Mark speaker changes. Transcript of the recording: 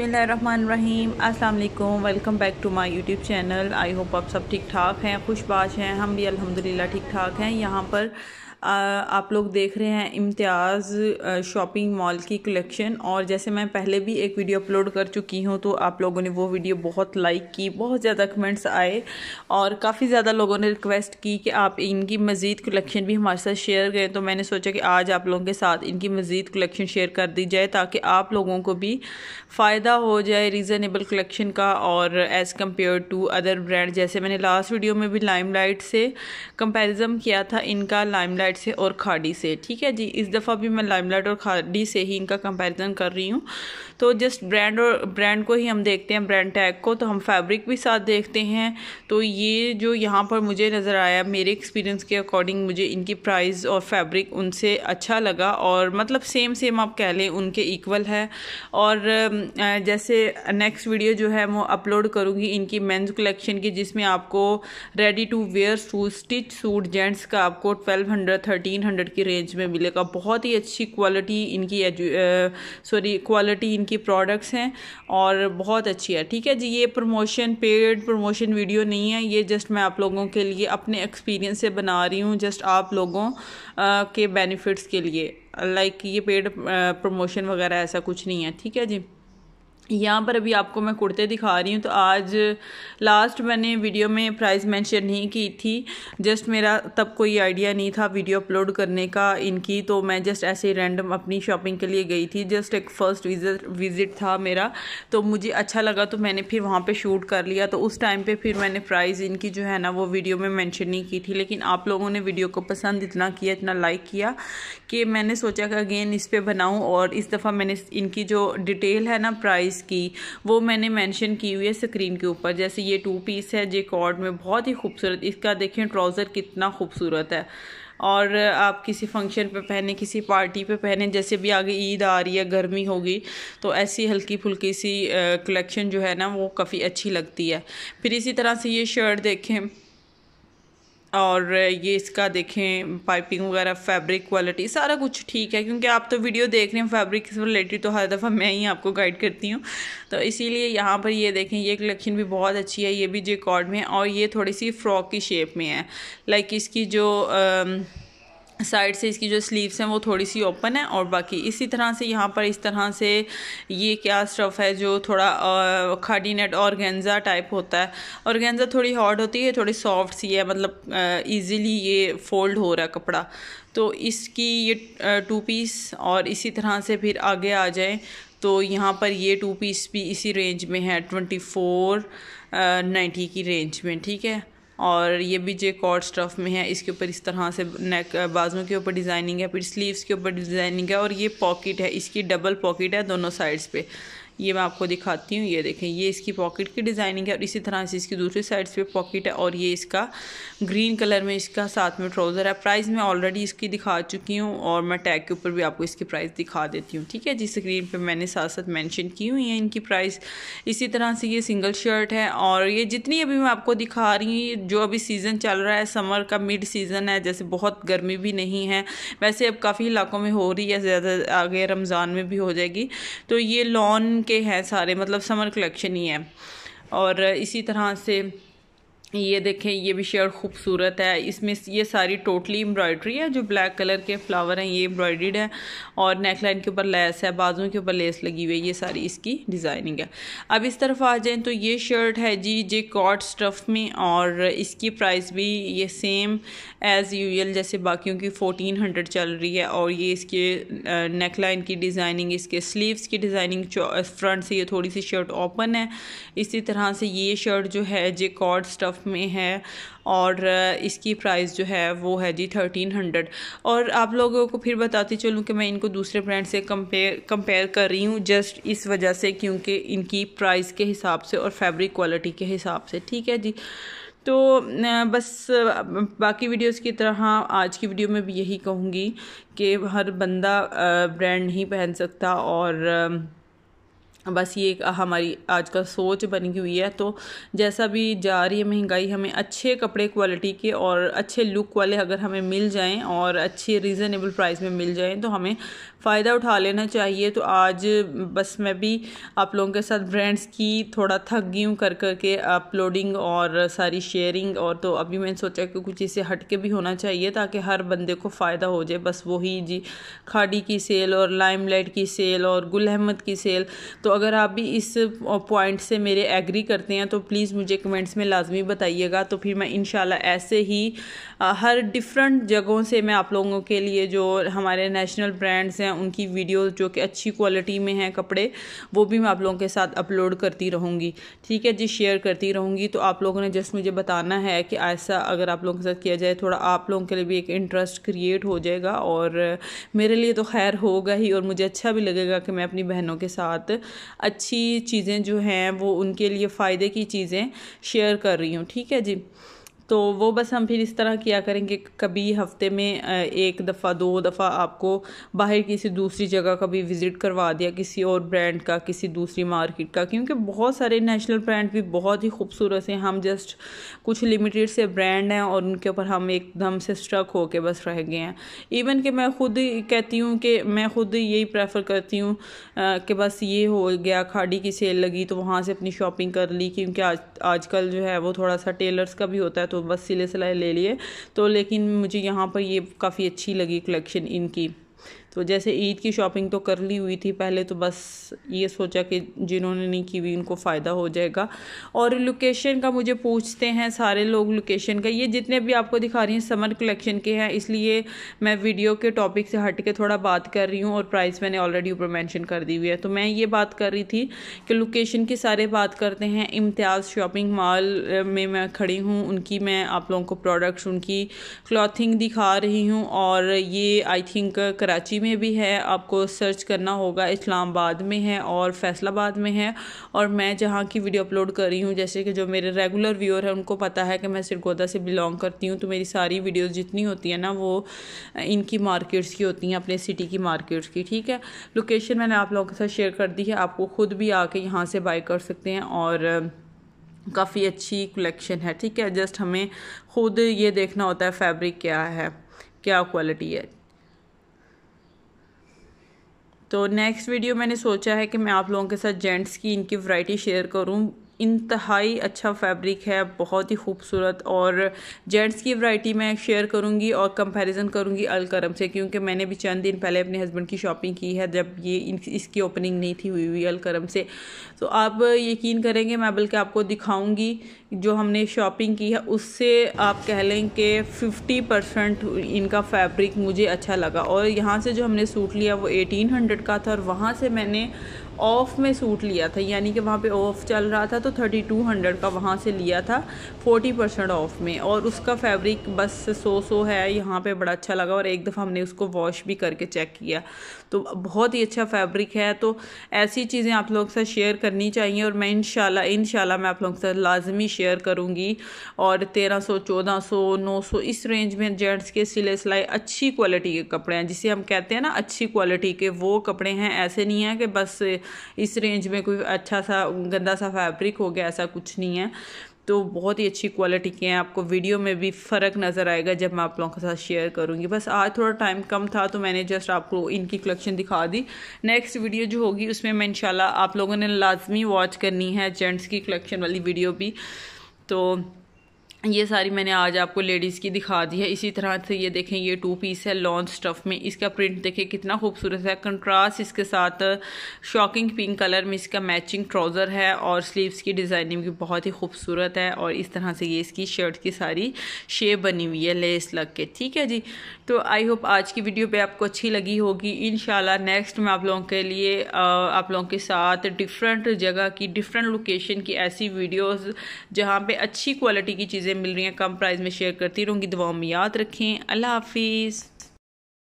Speaker 1: बिसमीम अल्लाम welcome back to my YouTube channel I hope आप सब ठीक ठाक हैं खुशबाश हैं हम भी अल्हम्दुलिल्लाह ठीक ठाक हैं यहाँ पर आप लोग देख रहे हैं इम्तियाज़ शॉपिंग मॉल की कलेक्शन और जैसे मैं पहले भी एक वीडियो अपलोड कर चुकी हूँ तो आप लोगों ने वो वीडियो बहुत लाइक की बहुत ज़्यादा कमेंट्स आए और काफ़ी ज़्यादा लोगों ने रिक्वेस्ट की कि आप इनकी मज़ीद कलेक्शन भी हमारे साथ शेयर करें तो मैंने सोचा कि आज आप लोगों के साथ इनकी मज़ीद कलेक्शन शेयर कर दी जाए ताकि आप लोगों को भी फ़ायदा हो जाए रीज़नेबल कलेक्शन का और as compare to other brand जैसे मैंने लास्ट वीडियो में भी लाइम से कंपेरिज़म किया था इनका लाइम लाइट से और खाड़ी से ठीक है जी इस दफ़ा भी मैं लाइम लाइट और खाड़ी से ही इनका कंपैरिजन कर रही हूँ तो जस्ट ब्रांड और ब्रांड को ही हम देखते हैं ब्रांड टैग को तो हम फैब्रिक भी साथ देखते हैं तो ये जो यहाँ पर मुझे नज़र आया मेरे एक्सपीरियंस के अकॉर्डिंग मुझे इनकी प्राइस और फैब्रिक उनसे अच्छा लगा और मतलब सेम सेम आप कह लें उनके इक्वल है और जैसे नेक्स्ट वीडियो जो है वो अपलोड करूँगी इनकी मेन्स कलेक्शन की जिसमें आपको ready to wear suit stitch suit gents का आपको ट्वेल्व थर्टीन हंड्रेड की रेंज में मिलेगा बहुत ही अच्छी क्वालिटी इनकी सॉरी क्वालिटी इनकी प्रोडक्ट्स हैं और बहुत अच्छी है ठीक है जी ये प्रमोशन पेड प्रमोशन वीडियो नहीं है ये जस्ट मैं आप लोगों के लिए अपने एक्सपीरियंस से बना रही हूँ जस्ट आप लोगों आ, के बेनिफिट्स के लिए लाइक ये पेड प्रमोशन वगैरह ऐसा कुछ नहीं है ठीक है जी यहाँ पर अभी आपको मैं कुर्ते दिखा रही हूँ तो आज लास्ट मैंने वीडियो में प्राइस मेंशन नहीं की थी जस्ट मेरा तब कोई आइडिया नहीं था वीडियो अपलोड करने का इनकी तो मैं जस्ट ऐसे रैंडम अपनी शॉपिंग के लिए गई थी जस्ट एक फ़र्स्ट विज़िट विज़िट था मेरा तो मुझे अच्छा लगा तो मैंने फिर वहाँ पर शूट कर लिया तो उस टाइम पर फिर मैंने प्राइज़ इनकी जो है ना वो वीडियो में मैंशन नहीं की थी लेकिन आप लोगों ने वीडियो को पसंद इतना किया इतना लाइक किया कि मैंने सोचा कि अगेन इस पर बनाऊँ और इस दफ़ा मैंने इनकी जो डिटेल है ना प्राइस प्राइस की वो मैंने मेंशन की हुई है स्क्रीन के ऊपर जैसे ये टू पीस है जे कॉर्ड में बहुत ही खूबसूरत इसका देखिए ट्राउज़र कितना खूबसूरत है और आप किसी फंक्शन पे पहने किसी पार्टी पे पहने जैसे भी आगे ईद आ रही है गर्मी होगी तो ऐसी हल्की फुल्की सी कलेक्शन जो है ना वो काफ़ी अच्छी लगती है फिर इसी तरह से ये शर्ट देखें और ये इसका देखें पाइपिंग वगैरह फैब्रिक क्वालिटी सारा कुछ ठीक है क्योंकि आप तो वीडियो देख रहे हैं फैब्रिक से रिलेटेड तो हर दफ़ा मैं ही आपको गाइड करती हूँ तो इसीलिए यहाँ पर ये देखें ये कलेक्शन भी बहुत अच्छी है ये भी जे कॉर्ड में और ये थोड़ी सी फ्रॉक की शेप में है लाइक इसकी जो आ, साइड से इसकी जो स्लीव्स हैं वो थोड़ी सी ओपन है और बाकी इसी तरह से यहाँ पर इस तरह से ये क्या स्टफ़ है जो थोड़ा खाडी नेट और गेंजा टाइप होता है और गेंजा थोड़ी हॉट होती है थोड़ी सॉफ्ट सी है मतलब इजीली ये फोल्ड हो रहा है कपड़ा तो इसकी ये टू पीस और इसी तरह से फिर आगे आ जाए तो यहाँ पर ये टू पीस भी इसी रेंज में है ट्वेंटी फोर नाइन्टी की रेंज में ठीक है और ये भी जे कॉर्ड स्टफ़ में है इसके ऊपर इस तरह से नेक बाजुओं के ऊपर डिज़ाइनिंग है फिर स्लीव्स के ऊपर डिज़ाइनिंग है और ये पॉकेट है इसकी डबल पॉकेट है दोनों साइड्स पे ये मैं आपको दिखाती हूँ ये देखें ये इसकी पॉकेट की डिज़ाइनिंग है और इसी तरह से इसकी दूसरी साइड पे पॉकेट है और ये इसका ग्रीन कलर में इसका साथ में ट्राउज़र है प्राइस मैं ऑलरेडी इसकी दिखा चुकी हूँ और मैं टैग के ऊपर भी आपको इसकी प्राइस दिखा देती हूँ ठीक है जिस स्क्रीन पर मैंने साथ साथ मैंशन की हुई है इनकी प्राइस इसी तरह से ये सिंगल शर्ट है और ये जितनी अभी मैं आपको दिखा रही हूँ जो अभी सीज़न चल रहा है समर का मिड सीज़न है जैसे बहुत गर्मी भी नहीं है वैसे अब काफ़ी इलाकों में हो रही है ज़्यादा आगे रमज़ान में भी हो जाएगी तो ये लॉन के हैं सारे मतलब समर कलेक्शन ही है और इसी तरह से ये देखें ये भी शेयर खूबसूरत है इसमें ये सारी टोटली एम्ब्रॉयडरी है जो ब्लैक कलर के फ्लावर हैं ये एम्ब्रॉयड्रीड है और नेकलाइन के ऊपर लेस है बाजुओं के ऊपर लेस लगी हुई है ये सारी इसकी डिज़ाइनिंग है अब इस तरफ आ जाएं तो ये शर्ट है जी जे कॉट स्टफ़ में और इसकी प्राइस भी ये सेम एज़ यूजल जैसे बाकियों की फ़ोटीन हंड्रेड चल रही है और ये इसके नेकलाइन की डिज़ाइनिंग इसके स्लीवस की डिज़ाइनिंग फ्रंट से ये थोड़ी सी शर्ट ओपन है इसी तरह से ये शर्ट जो है जे कॉट स्टफ़ तरफ में है और इसकी प्राइस जो है वो है जी थर्टीन हंड्रेड और आप लोगों को फिर बताती चलूँ कि मैं इनको दूसरे ब्रांड से कंपेयर कंपेयर कर रही हूँ जस्ट इस वजह से क्योंकि इनकी प्राइस के हिसाब से और फैब्रिक क्वालिटी के हिसाब से ठीक है जी तो बस बाकी वीडियोस की तरह आज की वीडियो में भी यही कहूँगी कि हर बंदा ब्रांड नहीं पहन सकता और बस ये एक हमारी आज का सोच बनी हुई है तो जैसा भी जा रही है महंगाई हमें अच्छे कपड़े क्वालिटी के और अच्छे लुक वाले अगर हमें मिल जाएं और अच्छे रीज़नेबल प्राइस में मिल जाएं तो हमें फ़ायदा उठा लेना चाहिए तो आज बस मैं भी आप लोगों के साथ ब्रांड्स की थोड़ा थक गई हूँ कर कर के अपलोडिंग और सारी शेयरिंग और तो अभी मैंने सोचा कि कुछ इसे हट के भी होना चाहिए ताकि हर बंदे को फ़ायदा हो जाए बस वही जी खाड़ी की सेल और लाइम की सेल और गुल अहमद की सेल तो अगर आप भी इस पॉइंट से मेरे एग्री करते हैं तो प्लीज़ मुझे कमेंट्स में लाजमी बताइएगा तो फिर मैं इन ऐसे ही हर डिफरेंट जगहों से मैं आप लोगों के लिए जो हमारे नेशनल ब्रांड्स हैं हैं उनकी वीडियो जो कि अच्छी क्वालिटी में हैं कपड़े वो भी मैं आप लोगों के साथ अपलोड करती रहूँगी ठीक है जी शेयर करती रहूँगी तो आप लोगों ने जस्ट मुझे बताना है कि ऐसा अगर आप लोगों के साथ किया जाए थोड़ा आप लोगों के लिए भी एक इंटरेस्ट क्रिएट हो जाएगा और मेरे लिए तो खैर होगा ही और मुझे अच्छा भी लगेगा कि मैं अपनी बहनों के साथ अच्छी चीज़ें जो हैं वो उनके लिए फ़ायदे की चीज़ें शेयर कर रही हूँ ठीक है जी तो वो बस हम फिर इस तरह किया करेंगे कभी हफ्ते में एक दफ़ा दो दफ़ा आपको बाहर किसी दूसरी जगह का भी विज़िट करवा दिया किसी और ब्रांड का किसी दूसरी मार्केट का क्योंकि बहुत सारे नेशनल ब्रांड भी बहुत ही खूबसूरत हैं हम जस्ट कुछ लिमिटेड से ब्रांड हैं और उनके ऊपर हम एकदम से स्ट्रक हो के बस रह गए हैं इवन कि मैं खुद कहती हूँ कि मैं खुद यही प्रेफर करती हूँ कि बस ये हो गया खाड़ी की सेल लगी तो वहाँ से अपनी शॉपिंग कर ली क्योंकि आज आजकल जो है वो थोड़ा सा टेलर्स का भी होता है तो तो बस सिले सिलाए ले लिए तो लेकिन मुझे यहाँ पर ये काफ़ी अच्छी लगी कलेक्शन इनकी तो जैसे ईद की शॉपिंग तो कर ली हुई थी पहले तो बस ये सोचा कि जिन्होंने नहीं की हुई उनको फ़ायदा हो जाएगा और लोकेशन का मुझे पूछते हैं सारे लोग लोकेशन का ये जितने भी आपको दिखा रही हैं समर कलेक्शन के हैं इसलिए मैं वीडियो के टॉपिक से हट के थोड़ा बात कर रही हूँ और प्राइस मैंने ऑलरेडी ऊपर मैंशन कर दी हुई है तो मैं ये बात कर रही थी कि लोकेशन की सारे बात करते हैं इम्तियाज़ शॉपिंग मॉल में मैं खड़ी हूँ उनकी मैं आप लोगों को प्रोडक्ट्स उनकी क्लॉथिंग दिखा रही हूँ और ये आई थिंक कराची में में भी है आपको सर्च करना होगा इस्लामाबाद में है और फैसलाबाद में है और मैं जहाँ की वीडियो अपलोड कर रही हूँ जैसे कि जो मेरे रेगुलर व्यूअर हैं उनको पता है कि मैं सिरगोदा से बिलोंग करती हूँ तो मेरी सारी वीडियोज़ जितनी होती है ना वो इनकी मार्केट्स की होती हैं अपने सिटी की मार्केट्स की ठीक है लोकेशन मैंने आप लोगों के साथ शेयर कर दी है आपको ख़ुद भी आके यहाँ से बाई कर सकते हैं और काफ़ी अच्छी कलेक्शन है ठीक है जस्ट हमें ख़ुद ये देखना होता है फैब्रिक क्या है क्या क्वालिटी है तो नेक्स्ट वीडियो मैंने सोचा है कि मैं आप लोगों के साथ जेंट्स की इनकी वैरायटी शेयर करूँ इंतहाई अच्छा फैब्रिक है बहुत ही खूबसूरत और जेंट्स की वैरायटी मैं शेयर करूँगी और कंपैरिजन करूँगी अलकरम से क्योंकि मैंने भी चंद दिन पहले अपने हस्बैंड की शॉपिंग की है जब ये इसकी ओपनिंग नहीं थी हुई हुई अलकरम से तो आप यकीन करेंगे मैं बल्कि आपको दिखाऊँगी जो हमने शॉपिंग की है उससे आप कह लें कि फिफ्टी परसेंट इनका फैब्रिक मुझे अच्छा लगा और यहाँ से जो हमने सूट लिया वो एटीन हंड्रेड का था और वहाँ से मैंने ऑफ़ में सूट लिया था यानी कि वहाँ पे ऑफ़ चल रहा था तो थर्टी टू हंड्रेड का वहाँ से लिया था 40 परसेंट ऑफ़ में और उसका फैब्रिक बस सो सो है यहाँ पे बड़ा अच्छा लगा और एक दफ़ा हमने उसको वॉश भी करके चेक किया तो बहुत ही अच्छा फैब्रिक है तो ऐसी चीज़ें आप लोगों के साथ शेयर करनी चाहिए और मैं इन शाला मैं आप लोगों के साथ लाजमी शेयर करूँगी और तेरह सौ चौदह सौ नौ सौ इस रेंज में जेंट्स के सिले सिलाई अच्छी क्वालिटी के कपड़े हैं जिसे हम कहते हैं ना अच्छी क्वालिटी के वो कपड़े हैं ऐसे नहीं हैं कि बस इस रेंज में कोई अच्छा सा गंदा सा फैब्रिक हो गया ऐसा कुछ नहीं है तो बहुत ही अच्छी क्वालिटी के हैं आपको वीडियो में भी फ़र्क नज़र आएगा जब मैं आप लोगों के साथ शेयर करूँगी बस आज थोड़ा टाइम कम था तो मैंने जस्ट आपको इनकी कलेक्शन दिखा दी नेक्स्ट वीडियो जो होगी उसमें मैं इंशाल्लाह आप लोगों ने लाजमी वॉच करनी है जेंट्स की कलेक्शन वाली वीडियो भी तो ये सारी मैंने आज आपको लेडीज़ की दिखा दी है इसी तरह से ये देखें ये टू पीस है लॉन्च स्टफ में इसका प्रिंट देखें कितना खूबसूरत है कंट्रास्ट इसके साथ शॉकिंग पिंक कलर में इसका मैचिंग ट्राउज़र है और स्लीव्स की डिज़ाइनिंग भी बहुत ही खूबसूरत है और इस तरह से ये इसकी शर्ट की सारी शेप बनी हुई है लेस लग के ठीक है जी तो आई होप आज की वीडियो पर आपको अच्छी लगी होगी इन नेक्स्ट मैं आप लोगों के लिए आप लोगों के साथ डिफरेंट जगह की डिफरेंट लोकेशन की ऐसी वीडियोज़ जहाँ पर अच्छी क्वालिटी की चीज़ें चीज़ें मिल रही हैं कम प्राइस में शेयर करती रहूँगी दुआओं में याद रखें अल्लाह हाफिज़